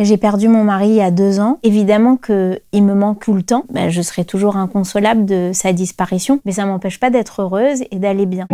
J'ai perdu mon mari il y a deux ans. Évidemment qu'il me manque tout le temps. Ben, je serai toujours inconsolable de sa disparition, mais ça ne m'empêche pas d'être heureuse et d'aller bien.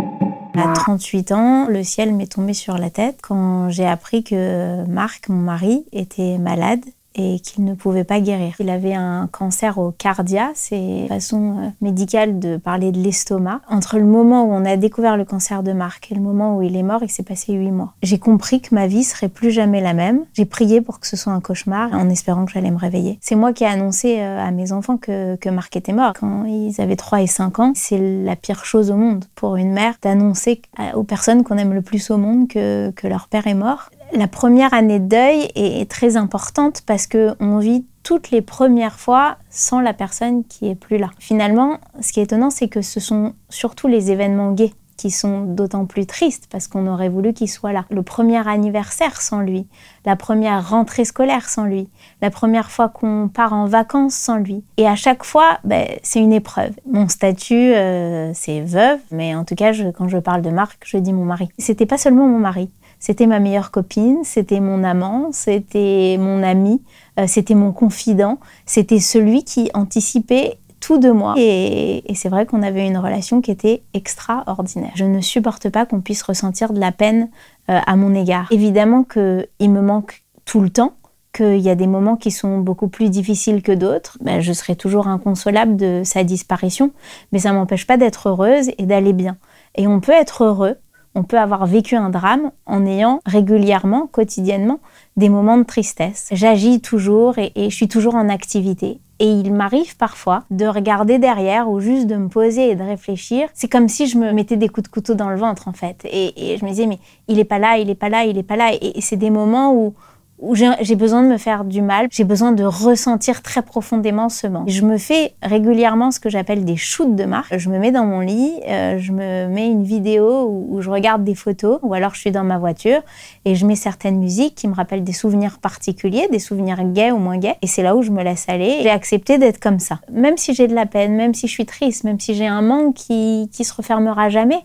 À 38 ans, le ciel m'est tombé sur la tête quand j'ai appris que Marc, mon mari, était malade et qu'il ne pouvait pas guérir. Il avait un cancer au cardia, c'est façon euh, médicale de parler de l'estomac. Entre le moment où on a découvert le cancer de Marc et le moment où il est mort, il s'est passé huit mois. J'ai compris que ma vie serait plus jamais la même. J'ai prié pour que ce soit un cauchemar en espérant que j'allais me réveiller. C'est moi qui ai annoncé euh, à mes enfants que, Marc était mort quand ils avaient trois et cinq ans. C'est la pire chose au monde pour une mère d'annoncer euh, aux personnes qu'on aime le plus au monde que leur père est mort. La première année de deuil est, très importante parce qu'on vit toutes les premières fois sans la personne qui est plus là. Finalement, ce qui est étonnant, c'est que ce sont surtout les événements gays qui sont d'autant plus tristes parce qu'on aurait voulu qu'il soit là. Le premier anniversaire sans lui, la première rentrée scolaire sans lui, la première fois qu'on part en vacances sans lui. Et à chaque fois, ben, c'est une épreuve. Mon statut, euh, c'est veuve, mais en tout cas, quand je parle de Marc, je dis mon mari. C'était pas seulement mon mari. C'était ma meilleure copine, c'était mon amant, c'était mon ami, euh, c'était mon confident, c'était celui qui anticipait tout de moi. Et, c'est vrai qu'on avait une relation qui était extraordinaire. Je ne supporte pas qu'on puisse ressentir de la peine euh, à mon égard. Évidemment qu'il me manque tout le temps, qu'il y a des moments qui sont beaucoup plus difficiles que d'autres, ben, je serai toujours inconsolable de sa disparition, mais ça ne m'empêche pas d'être heureuse et d'aller bien. Et on peut être heureux on peut avoir vécu un drame en ayant régulièrement, quotidiennement, des moments de tristesse. J'agis toujours et, je suis toujours en activité. Et il m'arrive parfois de regarder derrière ou juste de me poser et de réfléchir. C'est comme si je me mettais des coups de couteau dans le ventre en fait. Et, je me disais mais il n'est pas là, il n'est pas là, il n'est pas là. et c'est des moments où où j'ai besoin de me faire du mal, j'ai besoin de ressentir très profondément ce manque. Je me fais régulièrement ce que j'appelle des shoots de marque. Je me mets dans mon lit, euh, je me mets une vidéo où, je regarde des photos, ou alors je suis dans ma voiture et je mets certaines musiques qui me rappellent des souvenirs particuliers, des souvenirs gays ou moins gays, et c'est là où je me laisse aller. J'ai accepté d'être comme ça. Même si j'ai de la peine, même si je suis triste, même si j'ai un manque qui se refermera jamais,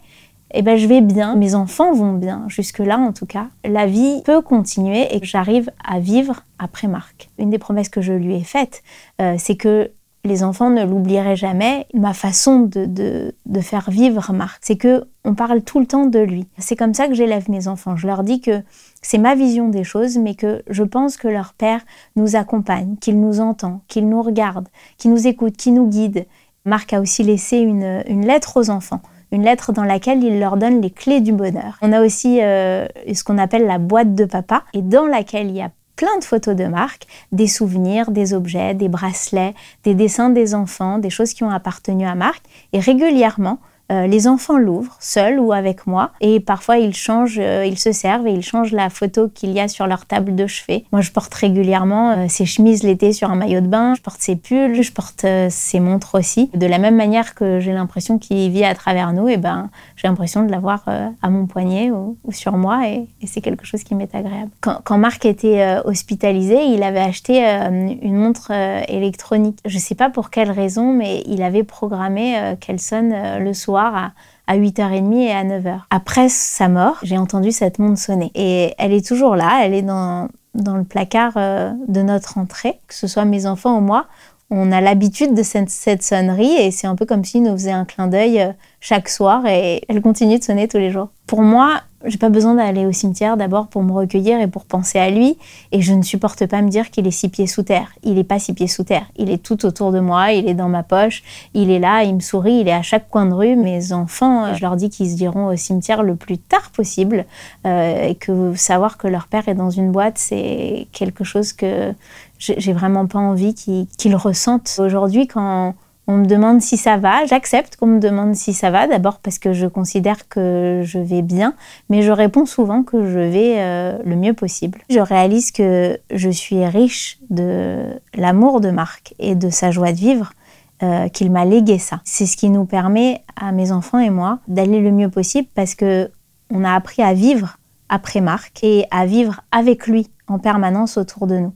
eh ben, je vais bien, mes enfants vont bien, jusque-là en tout cas. La vie peut continuer et j'arrive à vivre après Marc. Une des promesses que je lui ai faites, euh, c'est que les enfants ne l'oublieraient jamais. Ma façon de, faire vivre Marc, c'est que on parle tout le temps de lui. C'est comme ça que j'élève mes enfants. Je leur dis que c'est ma vision des choses, mais que je pense que leur père nous accompagne, qu'il nous entend, qu'il nous regarde, qu'il nous écoute, qu'il nous guide. Marc a aussi laissé une lettre aux enfants une lettre dans laquelle il leur donne les clés du bonheur. On a aussi euh, ce qu'on appelle la boîte de papa, et dans laquelle il y a plein de photos de Marc, des souvenirs, des objets, des bracelets, des dessins des enfants, des choses qui ont appartenu à Marc. Et régulièrement, euh, les enfants l'ouvrent, seuls ou avec moi, et parfois ils changent, euh, ils se servent et ils changent la photo qu'il y a sur leur table de chevet. Moi, je porte régulièrement ses euh, chemises l'été sur un maillot de bain, je porte ses pulls, je porte ses montres aussi. De la même manière que j'ai l'impression qu'il vit à travers nous, et eh ben, j'ai l'impression de l'avoir à mon poignet ou, sur moi, et, c'est quelque chose qui m'est agréable. Quand, quand, Marc était hospitalisé, il avait acheté une montre électronique. Je ne sais pas pour quelle raison, mais il avait programmé qu'elle sonne le soir à, 8h30 et à 9h. Après sa mort, j'ai entendu cette montre sonner. Et elle est toujours là, elle est dans, le placard euh, de notre entrée, que ce soit mes enfants ou moi. On a l'habitude de cette, sonnerie et c'est un peu comme s'il nous faisait un clin d'œil. Euh, chaque soir et elle continue de sonner tous les jours. Pour moi, j'ai pas besoin d'aller au cimetière d'abord pour me recueillir et pour penser à lui et je ne supporte pas me dire qu'il est six pieds sous terre. Il n'est pas six pieds sous terre. Il est tout autour de moi, il est dans ma poche, il est là, il me sourit, il est à chaque coin de rue. Mes enfants, euh, je leur dis qu'ils se au cimetière le plus tard possible euh, et que savoir que leur père est dans une boîte, c'est quelque chose que j'ai vraiment pas envie qu'ils ressentent aujourd'hui quand on me demande si ça va. J'accepte qu'on me demande si ça va, d'abord parce que je considère que je vais bien, mais je réponds souvent que je vais euh, le mieux possible. Je réalise que je suis riche de l'amour de Marc et de sa joie de vivre. Euh, qu'il m'a légué ça. C'est ce qui nous permet à mes enfants et moi d'aller le mieux possible parce que on a appris à vivre après Marc et à vivre avec lui en permanence autour de nous.